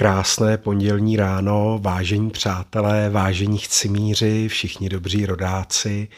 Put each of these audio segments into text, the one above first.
Krásné pondělní ráno, vážení přátelé, vážení chcimíři, všichni dobří rodáci.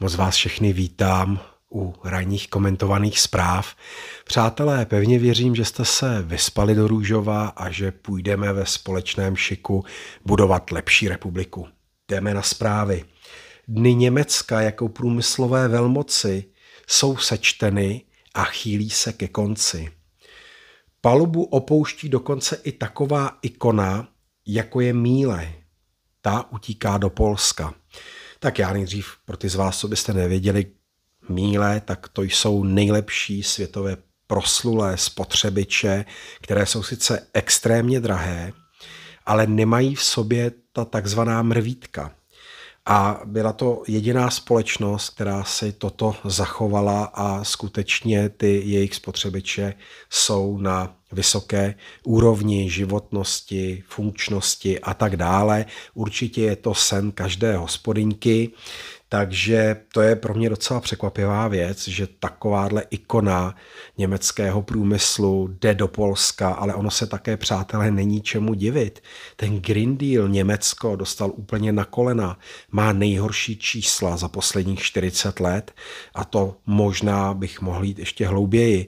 Moc vás všechny vítám u ranních komentovaných zpráv. Přátelé, pevně věřím, že jste se vyspali do růžova a že půjdeme ve společném šiku budovat lepší republiku. Jdeme na zprávy. Dny Německa jako průmyslové velmoci jsou sečteny a chýlí se ke konci. Palubu opouští dokonce i taková ikona, jako je Míle. Ta utíká do Polska. Tak já nejdřív pro ty z vás, co byste nevěděli, míle, tak to jsou nejlepší světové proslulé spotřebiče, které jsou sice extrémně drahé, ale nemají v sobě ta takzvaná mrvítka. A byla to jediná společnost, která si toto zachovala a skutečně ty jejich spotřebiče jsou na vysoké úrovni životnosti, funkčnosti a tak dále. Určitě je to sen každé hospodinky. Takže to je pro mě docela překvapivá věc, že takováhle ikona německého průmyslu jde do Polska, ale ono se také, přátelé, není čemu divit. Ten Green Deal Německo dostal úplně na kolena, má nejhorší čísla za posledních 40 let a to možná bych mohl jít ještě hlouběji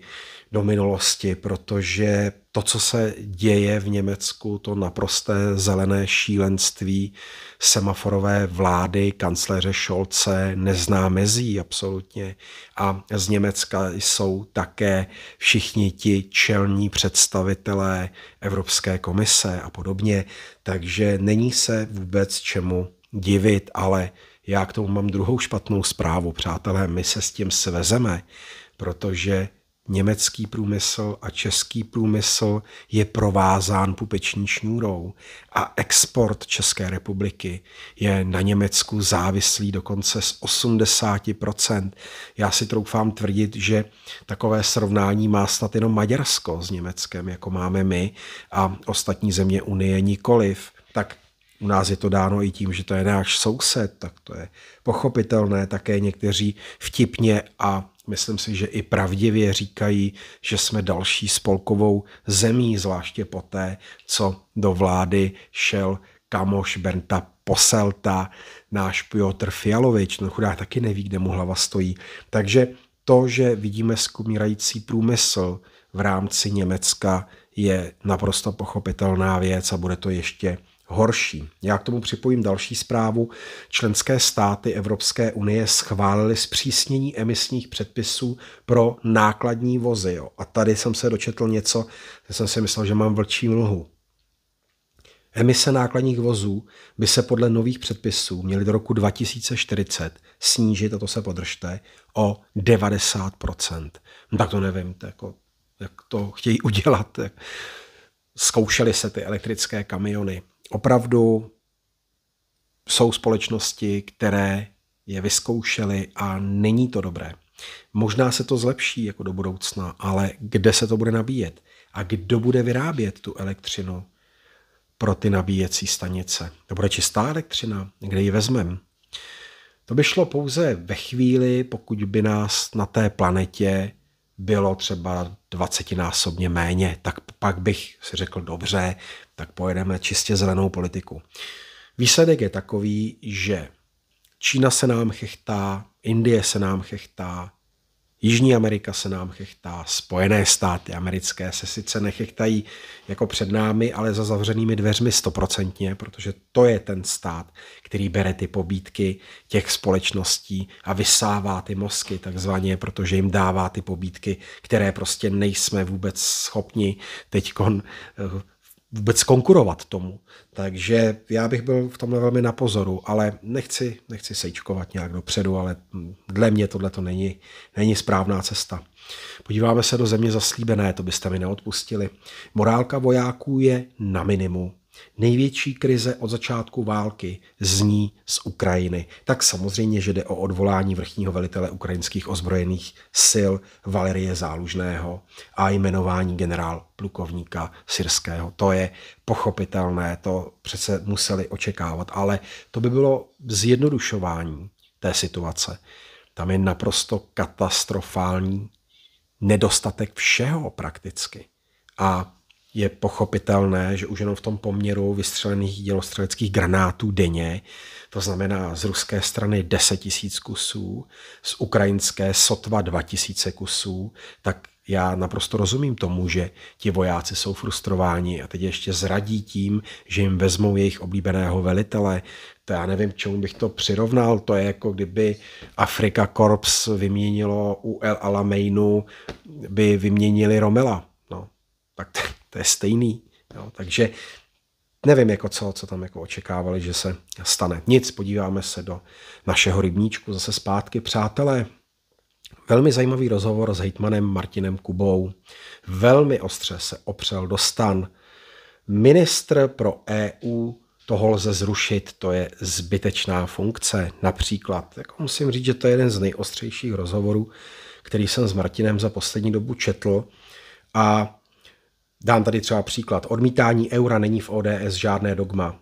do minulosti, protože to, co se děje v Německu, to naprosté zelené šílenství semaforové vlády, kancléře Šolce, nezná mezí absolutně. A z Německa jsou také všichni ti čelní představitelé Evropské komise a podobně. Takže není se vůbec čemu divit, ale já k tomu mám druhou špatnou zprávu, přátelé, my se s tím svezeme, protože německý průmysl a český průmysl je provázán pupeční šňůrou a export České republiky je na Německu závislý dokonce z 80%. Já si troufám tvrdit, že takové srovnání má snad jenom Maďarsko s Německem, jako máme my a ostatní země Unie nikoliv. Tak u nás je to dáno i tím, že to je náš soused, tak to je pochopitelné. Také někteří vtipně a Myslím si, že i pravdivě říkají, že jsme další spolkovou zemí, zvláště poté, co do vlády šel kamoš Bernta Poselta, náš Piotr Fialovič, No, chudák taky neví, kde mu hlava stojí. Takže to, že vidíme skumírající průmysl v rámci Německa, je naprosto pochopitelná věc a bude to ještě horší. Já k tomu připojím další zprávu. Členské státy Evropské unie schválily zpřísnění emisních předpisů pro nákladní vozy. Jo. A tady jsem se dočetl něco, že jsem si myslel, že mám vlčí mlhu. Emise nákladních vozů by se podle nových předpisů měly do roku 2040 snížit, a to se podržte, o 90%. No, tak to nevím, to jako, jak to chtějí udělat. Zkoušely se ty elektrické kamiony, opravdu jsou společnosti, které je vyzkoušely a není to dobré. Možná se to zlepší jako do budoucna, ale kde se to bude nabíjet? A kdo bude vyrábět tu elektřinu pro ty nabíjecí stanice? To bude čistá elektřina? Kde ji vezmeme? To by šlo pouze ve chvíli, pokud by nás na té planetě bylo třeba dvacetinásobně méně, tak pak bych si řekl dobře, tak pojedeme čistě zelenou politiku. Výsledek je takový, že Čína se nám chechtá, Indie se nám chechtá, Jižní Amerika se nám chechtá, Spojené státy americké se sice nechechtají jako před námi, ale za zavřenými dveřmi stoprocentně, protože to je ten stát, který bere ty pobídky těch společností a vysává ty mozky takzvaně, protože jim dává ty pobídky, které prostě nejsme vůbec schopni teď vůbec konkurovat tomu. Takže já bych byl v tomhle velmi na pozoru, ale nechci, nechci sejčkovat nějak dopředu, ale dle mě tohle to není, není správná cesta. Podíváme se do země zaslíbené, to byste mi neodpustili. Morálka vojáků je na minimum. Největší krize od začátku války zní z Ukrajiny. Tak samozřejmě, že jde o odvolání vrchního velitele ukrajinských ozbrojených sil Valerie Zálužného a jmenování generál plukovníka syrského. To je pochopitelné, to přece museli očekávat, ale to by bylo zjednodušování té situace. Tam je naprosto katastrofální nedostatek všeho prakticky. A je pochopitelné, že už jenom v tom poměru vystřelených dělostřeleckých granátů denně, to znamená z ruské strany 10 000 kusů, z ukrajinské sotva 2 000 kusů, tak já naprosto rozumím tomu, že ti vojáci jsou frustrováni a teď ještě zradí tím, že jim vezmou jejich oblíbeného velitele. To já nevím, čemu bych to přirovnal. To je jako kdyby Afrika Korps vyměnilo u El Alameinu, by vyměnili Romela. No, tak to je stejný. Jo. Takže nevím, jako co, co tam jako očekávali, že se stane. Nic, podíváme se do našeho rybníčku zase zpátky. Přátelé, velmi zajímavý rozhovor s hejtmanem Martinem Kubou. Velmi ostře se opřel do stan. Ministr pro EU toho lze zrušit, to je zbytečná funkce. Například, jako musím říct, že to je jeden z nejostřejších rozhovorů, který jsem s Martinem za poslední dobu četl. A Dám tady třeba příklad. Odmítání eura není v ODS žádné dogma,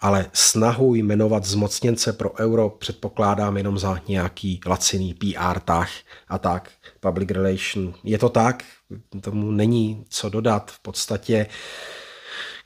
ale snahu jmenovat zmocněnce pro euro předpokládám jenom za nějaký laciný PR tah a tak, public relation. Je to tak, tomu není co dodat. V podstatě,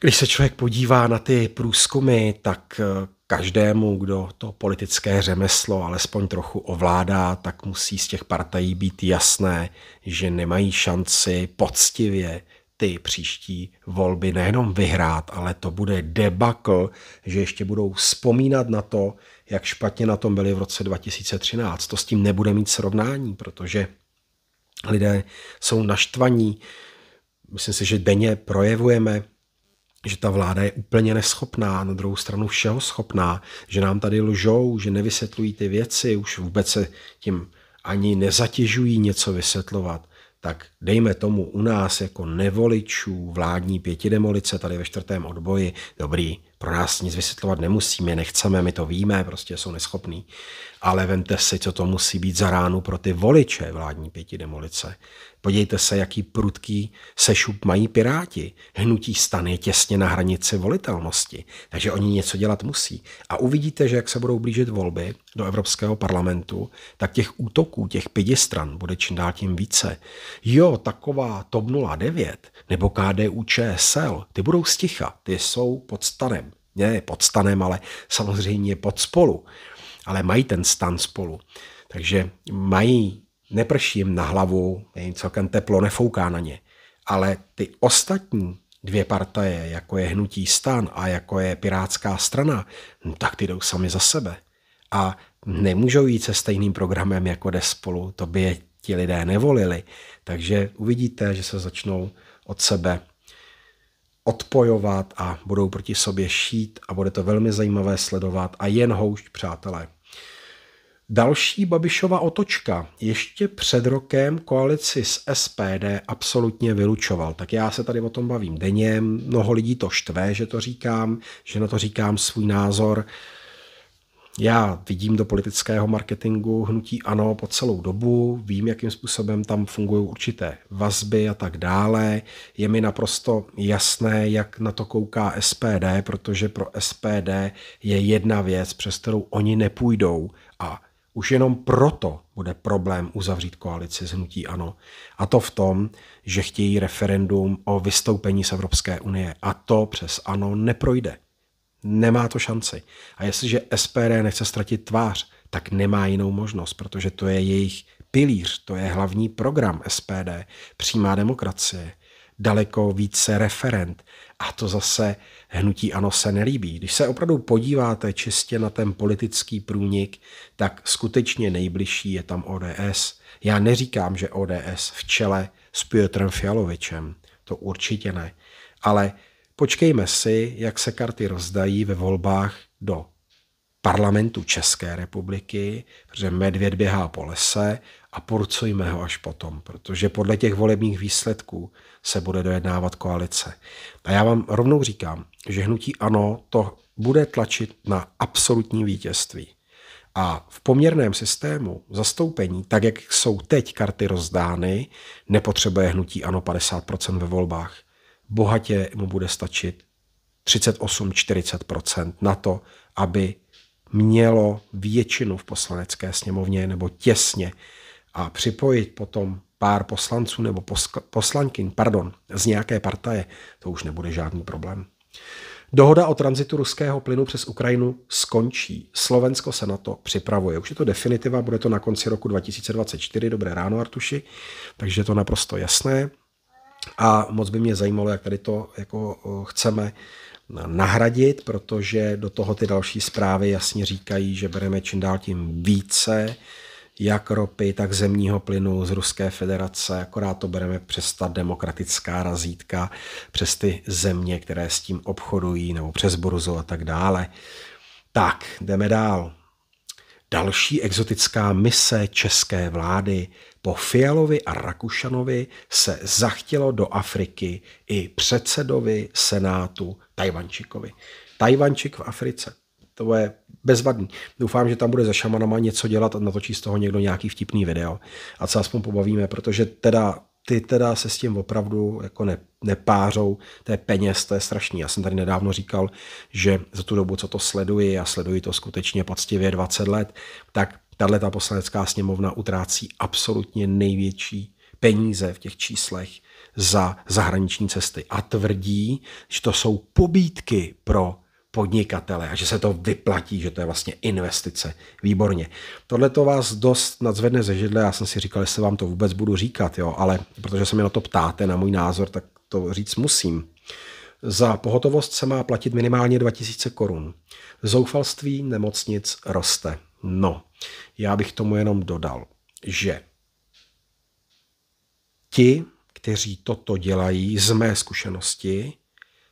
když se člověk podívá na ty průzkumy, tak eh, každému, kdo to politické řemeslo alespoň trochu ovládá, tak musí z těch partají být jasné, že nemají šanci poctivě ty příští volby nejenom vyhrát, ale to bude debakl, že ještě budou vzpomínat na to, jak špatně na tom byli v roce 2013. To s tím nebude mít srovnání, protože lidé jsou naštvaní. Myslím si, že denně projevujeme že ta vláda je úplně neschopná, na druhou stranu všeho schopná, že nám tady lžou, že nevysvětlují ty věci, už vůbec se tím ani nezatěžují něco vysvětlovat tak dejme tomu u nás jako nevoličů vládní pětidemolice tady ve čtvrtém odboji, dobrý, pro nás nic vysvětlovat nemusíme, nechceme, my to víme, prostě jsou neschopní. Ale vemte si, co to musí být za ránu pro ty voliče vládní pěti demolice. Podívejte se, jaký prudký sešup mají piráti. Hnutí stan je těsně na hranici volitelnosti, takže oni něco dělat musí. A uvidíte, že jak se budou blížit volby do Evropského parlamentu, tak těch útoků, těch pěti stran bude čím dál tím více. Jo, taková TOP 09 nebo KDU ČSL, ty budou sticha, ty jsou pod stanem ne pod stanem, ale samozřejmě pod spolu. Ale mají ten stan spolu. Takže mají, neprší jim na hlavu, je jim celkem teplo, nefouká na ně. Ale ty ostatní dvě partaje, jako je Hnutí stan a jako je Pirátská strana, no tak ty jdou sami za sebe. A nemůžou jít se stejným programem, jako jde spolu. To by je ti lidé nevolili. Takže uvidíte, že se začnou od sebe odpojovat a budou proti sobě šít a bude to velmi zajímavé sledovat a jen houšť, přátelé. Další Babišova otočka ještě před rokem koalici s SPD absolutně vylučoval. Tak já se tady o tom bavím denně, mnoho lidí to štve, že to říkám, že na to říkám svůj názor. Já vidím do politického marketingu hnutí ano po celou dobu, vím, jakým způsobem tam fungují určité vazby a tak dále. Je mi naprosto jasné, jak na to kouká SPD, protože pro SPD je jedna věc, přes kterou oni nepůjdou a už jenom proto bude problém uzavřít koalici s hnutí ANO. A to v tom, že chtějí referendum o vystoupení z Evropské unie. A to přes ANO neprojde nemá to šanci. A jestliže SPD nechce ztratit tvář, tak nemá jinou možnost, protože to je jejich pilíř, to je hlavní program SPD, přímá demokracie, daleko více referent. A to zase hnutí ano se nelíbí. Když se opravdu podíváte čistě na ten politický průnik, tak skutečně nejbližší je tam ODS. Já neříkám, že ODS v čele s Piotrem Fialovičem, to určitě ne. Ale Počkejme si, jak se karty rozdají ve volbách do parlamentu České republiky, protože medvěd běhá po lese a porcujme ho až potom, protože podle těch volebních výsledků se bude dojednávat koalice. A já vám rovnou říkám, že hnutí ANO to bude tlačit na absolutní vítězství. A v poměrném systému zastoupení, tak jak jsou teď karty rozdány, nepotřebuje hnutí ANO 50% ve volbách bohatě mu bude stačit 38-40 na to, aby mělo většinu v poslanecké sněmovně nebo těsně a připojit potom pár poslanců nebo poslankyn, pardon, z nějaké partaje, to už nebude žádný problém. Dohoda o tranzitu ruského plynu přes Ukrajinu skončí. Slovensko se na to připravuje. Už je to definitiva, bude to na konci roku 2024. Dobré ráno, Artuši. Takže je to naprosto jasné. A moc by mě zajímalo, jak tady to jako chceme nahradit, protože do toho ty další zprávy jasně říkají, že bereme čím dál tím více jak ropy, tak zemního plynu z Ruské federace, akorát to bereme přes ta demokratická razítka, přes ty země, které s tím obchodují, nebo přes burzu a tak dále. Tak, jdeme dál. Další exotická mise české vlády po Fialovi a Rakušanovi se zachtělo do Afriky i předsedovi senátu Tajvančikovi. Tajvančik v Africe. To je bezvadný. Doufám, že tam bude za šamanama něco dělat a natočí z toho někdo nějaký vtipný video. A se aspoň pobavíme, protože teda ty teda se s tím opravdu jako ne, nepářou, to je peněz, to je strašný. Já jsem tady nedávno říkal, že za tu dobu, co to sleduji, a sleduji to skutečně poctivě 20 let, tak tahle ta poslanecká sněmovna utrácí absolutně největší peníze v těch číslech za zahraniční cesty a tvrdí, že to jsou pobídky pro podnikatele a že se to vyplatí, že to je vlastně investice. Výborně. Tohle to vás dost nadzvedne ze židle, já jsem si říkal, jestli vám to vůbec budu říkat, jo, ale protože se mi na to ptáte, na můj názor, tak to říct musím. Za pohotovost se má platit minimálně 2000 korun. Zoufalství nemocnic roste. No, já bych tomu jenom dodal, že ti, kteří toto dělají z mé zkušenosti,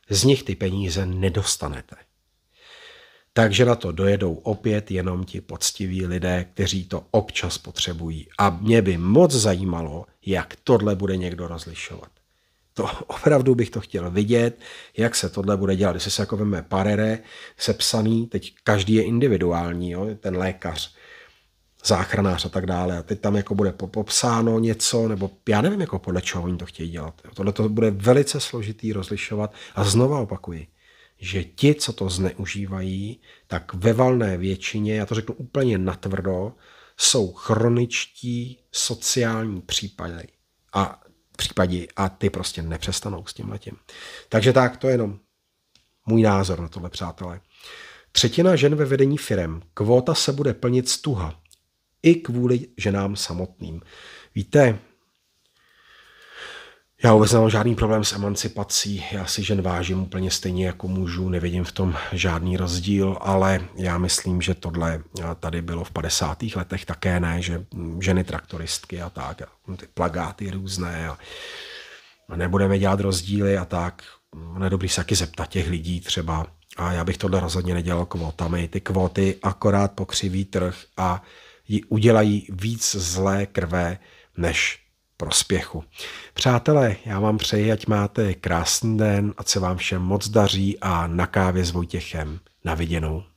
z nich ty peníze nedostanete. Takže na to dojedou opět jenom ti poctiví lidé, kteří to občas potřebují. A mě by moc zajímalo, jak tohle bude někdo rozlišovat. To opravdu bych to chtěl vidět, jak se tohle bude dělat. Když se jako veme parere, sepsaný, teď každý je individuální, jo, ten lékař, záchranář a tak dále. A teď tam jako bude popsáno něco, nebo já nevím, jako podle čeho oni to chtějí dělat. Tohle to bude velice složitý rozlišovat a znova opakuji že ti, co to zneužívají, tak ve valné většině, já to řeknu úplně natvrdo, jsou chroničtí sociální případy. A případí a ty prostě nepřestanou s tím letím. Takže tak, to je jenom můj názor na tohle, přátelé. Třetina žen ve vedení firem. Kvóta se bude plnit stuha. I kvůli ženám samotným. Víte, já vůbec nemám žádný problém s emancipací, já si žen vážím úplně stejně jako mužů, nevidím v tom žádný rozdíl, ale já myslím, že tohle eh, tady bylo v 50. letech také ne, že mm, ženy traktoristky a tak, a ty plagáty různé a, a nebudeme dělat rozdíly a tak. Ono mm, dobrý se taky zeptat těch lidí třeba a já bych tohle rozhodně nedělal kvotami, Ty kvóty akorát pokřiví trh a udělají víc zlé krve, než prospěchu. Přátelé, já vám přeji, ať máte krásný den, ať se vám všem moc daří a na kávě s Vojtěchem. naviděnou.